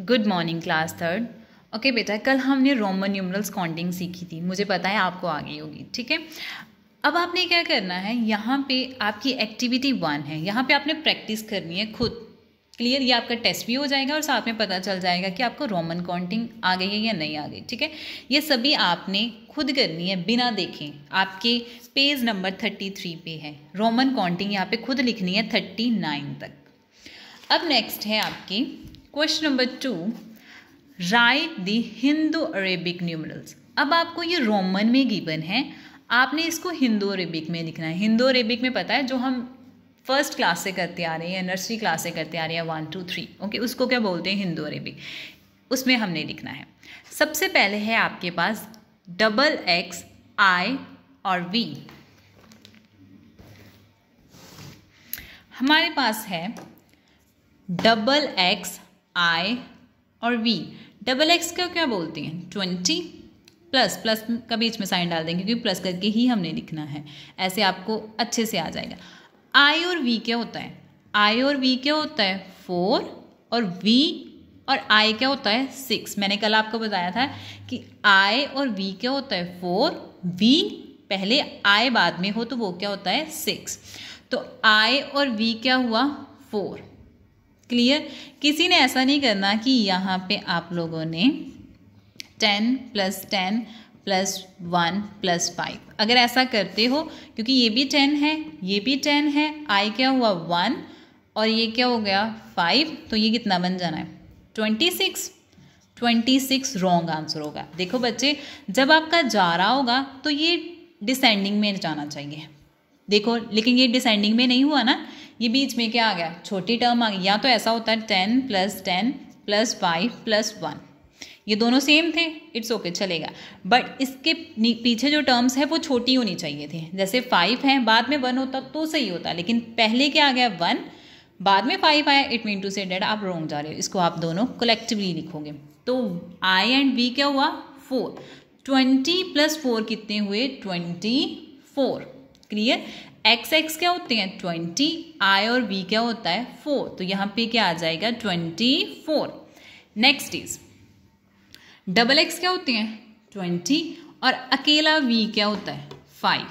Good morning class third okay बेटा कल हमने रोमन न्यूमरल्स काउंटिंग सीखी थी मुझे पता है आपको आ गई होगी ठीक है अब आपने क्या करना है यहाँ पे आपकी एक्टिविटी वन है यहाँ पे आपने प्रैक्टिस करनी है खुद क्लियर ये आपका टेस्ट भी हो जाएगा और साथ में पता चल जाएगा कि आपको रोमन काउंटिंग आ गई है या नहीं आ गई ठीक है ये सभी आपने खुद करनी है बिना देखें आपके पेज नंबर थर्टी थ्री पे है रोमन काउंटिंग यहाँ पे खुद लिखनी है थर्टी नाइन तक अब नेक्स्ट है आपकी question number two write the Hindu Arabic numerals अब आपको ये रोमन में गिवन है आपने इसको हिंदू अरेबिक में लिखना है हिंदू अरेबिक में पता है जो हम फर्स्ट क्लास से करते आ रहे हैं नर्सरी क्लास से करते आ रहे हैं वन टू थ्री ओके उसको क्या बोलते हैं हिंदू अरेबिक उसमें हमने लिखना है सबसे पहले है आपके पास डबल एक्स आई और वी हमारे पास है डबल एक्स आई और वी डबल एक्स का क्या बोलते हैं ट्वेंटी प्लस प्लस का बीच में साइन डाल देंगे क्योंकि प्लस करके ही हमने लिखना है ऐसे आपको अच्छे से आ जाएगा आई और वी क्या होता है आई और वी क्या होता है फोर और वी और आई क्या होता है सिक्स मैंने कल आपको बताया था कि आई और वी क्या होता है फोर वी पहले आई बाद में हो तो वो क्या होता है सिक्स तो आई और वी क्या हुआ फोर क्लियर किसी ने ऐसा नहीं करना कि यहाँ पे आप लोगों ने ten plus ten plus one plus five अगर ऐसा करते हो क्योंकि ये भी टेन है ये भी टेन है आई क्या हुआ वन और ये क्या हो गया फाइव तो ये कितना बन जाना है twenty six twenty six wrong answer होगा देखो बच्चे जब आपका जा रहा होगा तो ये डिसेंडिंग में जाना चाहिए देखो लेकिन ये डिसेंडिंग में नहीं हुआ ना ये बीच में क्या आ गया छोटी टर्म आ गई या तो ऐसा होता है ten plus ten plus five plus one ये दोनों सेम थे इट्स ओके okay, चलेगा बट इसके पीछे जो टर्म्स है वो छोटी होनी चाहिए थी जैसे फाइव है बाद में वन होता तो सही होता लेकिन पहले क्या आ गया वन बाद में फाइव आया it mean to say that आप रोंग जा रहे हो इसको आप दोनों कलेक्टिवली लिखोगे तो आई एंड बी क्या हुआ फोर ट्वेंटी प्लस फोर कितने हुए twenty four clear X X क्या होते हैं ट्वेंटी आई और वी क्या होता है फोर तो यहाँ पे क्या आ जाएगा twenty four next is double X क्या होते हैं ट्वेंटी और अकेला वी क्या होता है फाइव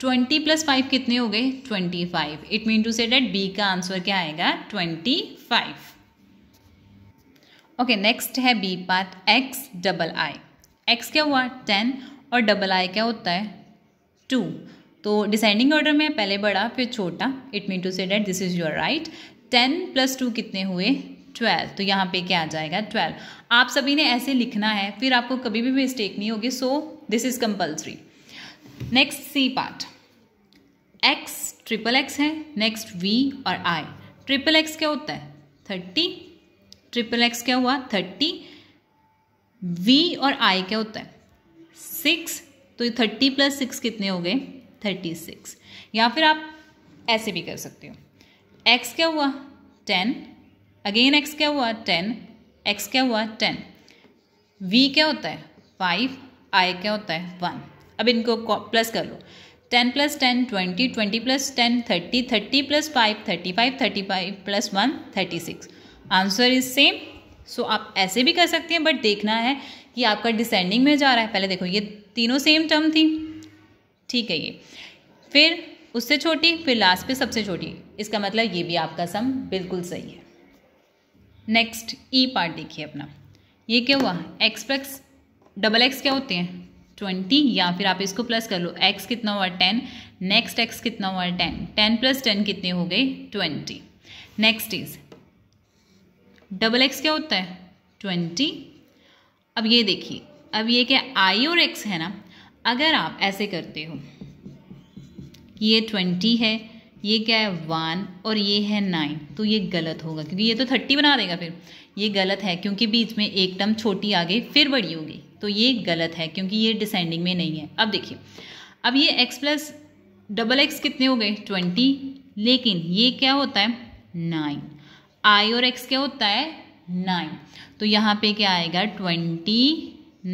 ट्वेंटी प्लस फाइव कितने हो गए twenty five it mean to say that B का आंसर क्या आएगा ट्वेंटी फाइव ओके नेक्स्ट है B part X double I X क्या हुआ टेन और डबल आई क्या होता है टू तो डिसेंडिंग ऑर्डर में पहले बड़ा फिर छोटा it mean to say that this is your right ten plus two कितने हुए ट्वेल्व तो यहाँ पे क्या आ जाएगा ट्वेल्व आप सभी ने ऐसे लिखना है फिर आपको कभी भी मिस्टेक नहीं होगी so this is compulsory next C part X triple X है नेक्स्ट वी और आई ट्रिपल एक्स क्या होता है थर्टी ट्रिपल एक्स क्या हुआ थर्टी वी और आई क्या होता है सिक्स तो थर्टी प्लस सिक्स कितने हो गए थर्टी सिक्स या फिर आप ऐसे भी कर सकते हो एक्स क्या हुआ टेन अगेन एक्स क्या हुआ टेन एक्स क्या हुआ टेन वी क्या होता है फाइव आई क्या होता है वन अब इनको प्लस कर लो ten plus ten twenty twenty plus ten thirty thirty plus five thirty five thirty five plus one thirty six answer is same so आप ऐसे भी कर सकते हैं बट देखना है कि आपका डिसेंडिंग में जा रहा है पहले देखो ये तीनों सेम टर्म थी ठीक है ये फिर उससे छोटी फिर लास्ट पे सबसे छोटी इसका मतलब ये भी आपका सम बिल्कुल सही है नेक्स्ट ई पार्ट देखिए अपना ये क्या हुआ एक्स प्लस डबल एक्स क्या होते हैं ट्वेंटी या फिर आप इसको प्लस कर लो एक्स कितना हुआ टेन नेक्स्ट एक्स कितना हुआ टेन टेन प्लस टेन कितने हो गए twenty next is double X क्या होता है ट्वेंटी अब ये देखिए अब ये क्या आई और एक्स है ना अगर आप ऐसे करते हो ये ट्वेंटी है ये क्या है वन और ये है नाइन तो ये गलत होगा क्योंकि ये तो थर्टी बना देगा फिर ये गलत है क्योंकि बीच में एक टर्म छोटी आ गई फिर बड़ी होगी तो ये गलत है क्योंकि ये डिसेंडिंग में नहीं है अब देखिए अब ये एक्स प्लस डबल एक्स कितने हो गए ट्वेंटी लेकिन ये क्या होता है नाइन आई और एक्स क्या होता है नाइन तो यहाँ पे क्या आएगा ट्वेंटी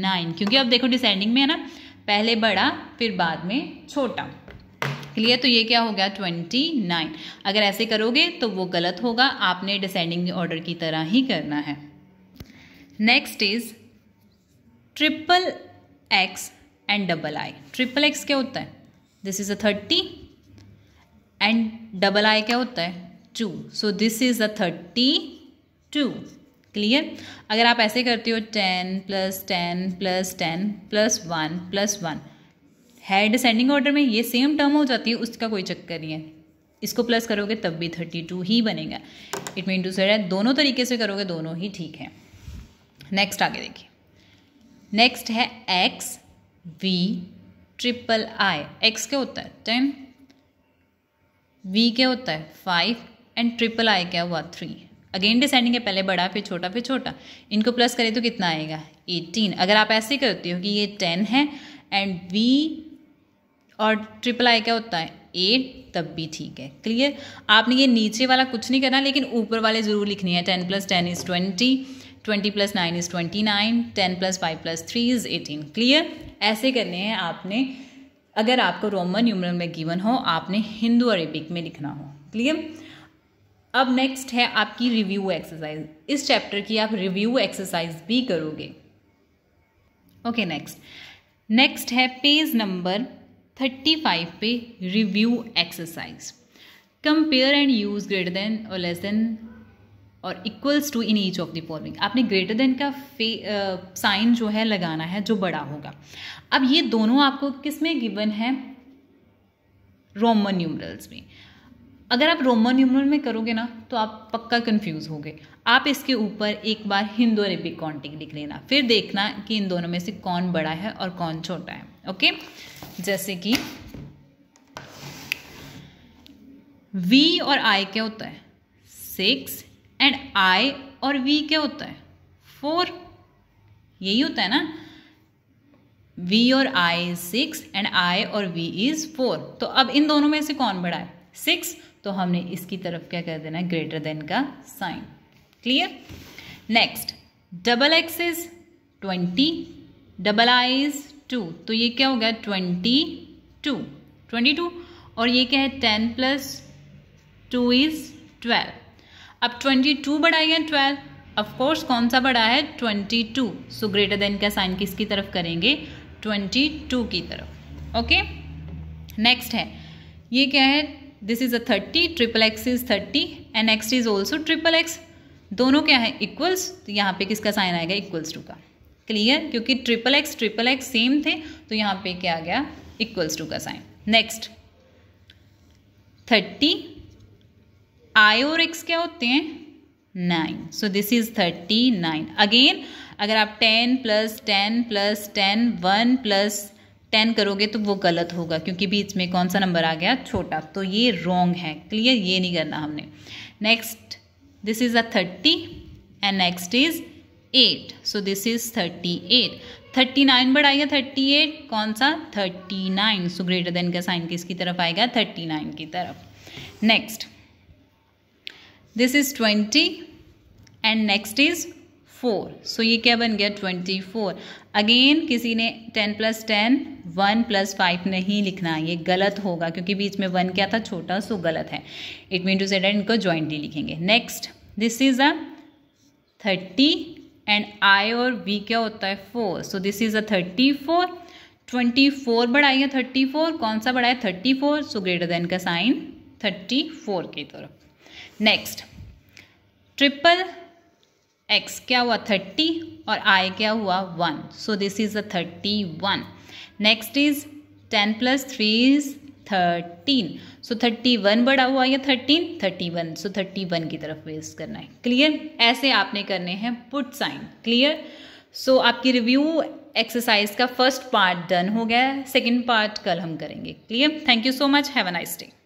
नाइन क्योंकि अब देखो डिसेंडिंग में है ना पहले बड़ा फिर बाद में छोटा क्लियर तो ये क्या हो गया ट्वेंटी नाइन अगर ऐसे करोगे तो वो गलत होगा आपने डिसेंडिंग ऑर्डर की तरह ही करना है next is triple X and double I triple X क्या होता है this is a thirty and double I क्या होता है two so this is a thirty two clear अगर आप ऐसे करते हो ten plus ten plus ten plus one plus one है डिसेंडिंग ऑर्डर में ये सेम टर्म हो जाती है उसका कोई चक्कर नहीं है इसको प्लस करोगे तब भी थर्टी टू ही बनेगा इट मीन टू सेड है दोनों तरीके से करोगे दोनों ही ठीक है नेक्स्ट आगे देखिए नेक्स्ट है X V triple I X क्या होता है टेन वी क्या होता है फाइव एंड ट्रिपल आई क्या हुआ थ्री अगेन डिसेंडिंग है पहले बड़ा फिर छोटा फिर छोटा इनको प्लस करें तो कितना आएगा एटीन अगर आप ऐसे करते हो कि ये टेन है एंड बी और ट्रिपल आई क्या होता है एट तब भी ठीक है क्लियर आपने ये नीचे वाला कुछ नहीं करना लेकिन ऊपर वाले ज़रूर लिखनी है ten plus ten is twenty twenty plus nine is twenty nine ten plus five plus three is eighteen clear ऐसे करने हैं आपने अगर आपको रोमन न्यूमरल में गिवन हो आपने हिंदू अरेबिक में लिखना हो क्लियर अब नेक्स्ट है आपकी रिव्यू एक्सरसाइज इस चैप्टर की आप रिव्यू एक्सरसाइज भी करोगे ओके नेक्स्ट नेक्स्ट है पेज नंबर थर्टी फाइव पे review exercise compare and use greater than और लेस देन और equals to in each of the following आपने ग्रेटर देन का साइन जो है लगाना है जो बड़ा होगा अब ये दोनों आपको किस में गिवन है रोमन न्यूमरल्स में अगर आप रोमन न्यूमरल में करोगे ना तो आप पक्का कंफ्यूज गए आप इसके ऊपर एक बार हिंदो अरेबिक कॉन्टिक लिख लेना फिर देखना कि इन दोनों में से कौन बड़ा है और कौन छोटा है ओके जैसे कि वी और आई क्या होता है सिक्स एंड आई और वी क्या होता है फोर यही होता है ना वी और आई सिक्स एंड आई और वी इज फोर तो अब इन दोनों में से कौन बड़ा है सिक्स तो हमने इसकी तरफ क्या कर देना है ग्रेटर देन का sign clear next double X is twenty double I is two तो ये क्या हो गया ट्वेंटी टू ट्वेंटी टू और ये क्या है ten plus two is twelve अब ट्वेंटी टू बढ़ाई है ट्वेल्व ऑफकोर्स कौन सा बड़ा है twenty two so greater than का साइन किसकी तरफ करेंगे ट्वेंटी टू की तरफ ओके okay? नेक्स्ट है ये क्या है this is a thirty triple X is thirty and X is also triple X दोनों क्या है इक्वल्स तो यहाँ पे किसका साइन आएगा इक्वल्स टू का क्लियर क्योंकि triple X triple X same थे तो यहाँ पे क्या आ गया इक्वल्स टू का साइन नेक्स्ट थर्टी आई और एक्स क्या होते हैं nine so this is thirty nine again अगर आप ten plus ten plus ten one plus ten करोगे तो वो गलत होगा क्योंकि बीच में कौन सा नंबर आ गया छोटा तो ये रॉन्ग है क्लियर ये नहीं करना हमने next this is a thirty and next is eight so this is thirty eight thirty nine बढ़ाएगा थर्टी एट कौन सा thirty nine so greater than का साइन किसकी तरफ आएगा थर्टी नाइन की तरफ next this is twenty and next is four so ये क्या बन गया ट्वेंटी फोर अगेन किसी ने ten plus ten one plus five नहीं लिखना ये गलत होगा क्योंकि बीच में वन क्या था छोटा सो गलत है इट मीन टू सेट इनको ज्वाइंटली लिखेंगे next this is a thirty and I और वी क्या होता है four so this is a thirty four twenty four बढ़ाई है थर्टी फोर कौन सा बढ़ा है thirty four so greater than का साइन थर्टी फोर की तरफ नेक्स्ट ट्रिपल एक्स क्या हुआ थर्टी और आई क्या हुआ one so this is a thirty one next is ten plus three is thirteen so thirty one बड़ा हुआ या thirteen thirty one so thirty one की तरफ वेस्ट करना है क्लियर ऐसे आपने करने हैं पुट साइन क्लियर सो आपकी रिव्यू एक्सरसाइज का फर्स्ट पार्ट डन हो गया है सेकेंड पार्ट कल हम करेंगे clear thank you so much have a nice day